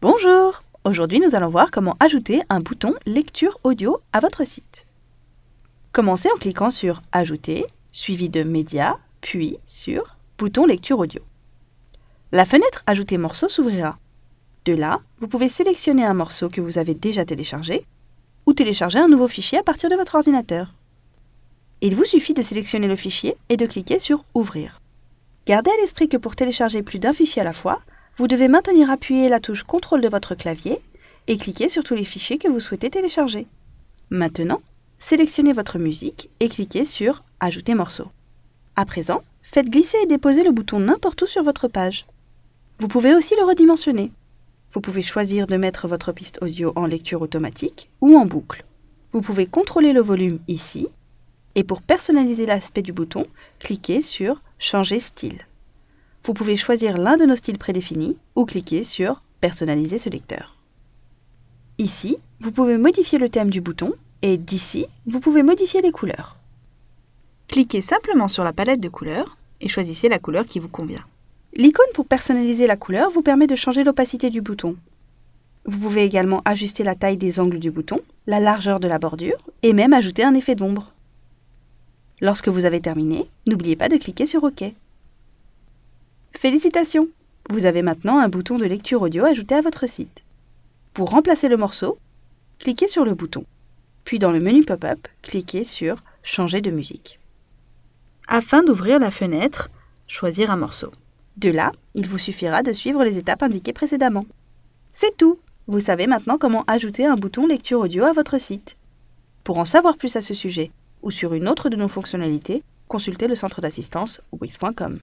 Bonjour Aujourd'hui nous allons voir comment ajouter un bouton lecture audio à votre site. Commencez en cliquant sur Ajouter, suivi de Médias, puis sur Bouton lecture audio. La fenêtre Ajouter morceau s'ouvrira. De là, vous pouvez sélectionner un morceau que vous avez déjà téléchargé ou télécharger un nouveau fichier à partir de votre ordinateur. Il vous suffit de sélectionner le fichier et de cliquer sur Ouvrir. Gardez à l'esprit que pour télécharger plus d'un fichier à la fois, vous devez maintenir appuyée la touche Contrôle de votre clavier et cliquer sur tous les fichiers que vous souhaitez télécharger. Maintenant, sélectionnez votre musique et cliquez sur Ajouter morceau. À présent, faites glisser et déposer le bouton n'importe où sur votre page. Vous pouvez aussi le redimensionner. Vous pouvez choisir de mettre votre piste audio en lecture automatique ou en boucle. Vous pouvez contrôler le volume ici et pour personnaliser l'aspect du bouton, cliquez sur Changer style vous pouvez choisir l'un de nos styles prédéfinis ou cliquer sur Personnaliser ce lecteur. Ici, vous pouvez modifier le thème du bouton et d'ici, vous pouvez modifier les couleurs. Cliquez simplement sur la palette de couleurs et choisissez la couleur qui vous convient. L'icône pour personnaliser la couleur vous permet de changer l'opacité du bouton. Vous pouvez également ajuster la taille des angles du bouton, la largeur de la bordure et même ajouter un effet d'ombre. Lorsque vous avez terminé, n'oubliez pas de cliquer sur OK. Félicitations Vous avez maintenant un bouton de lecture audio ajouté à votre site. Pour remplacer le morceau, cliquez sur le bouton. Puis dans le menu pop-up, cliquez sur Changer de musique. Afin d'ouvrir la fenêtre, choisir un morceau. De là, il vous suffira de suivre les étapes indiquées précédemment. C'est tout Vous savez maintenant comment ajouter un bouton lecture audio à votre site. Pour en savoir plus à ce sujet ou sur une autre de nos fonctionnalités, consultez le centre d'assistance wix.com.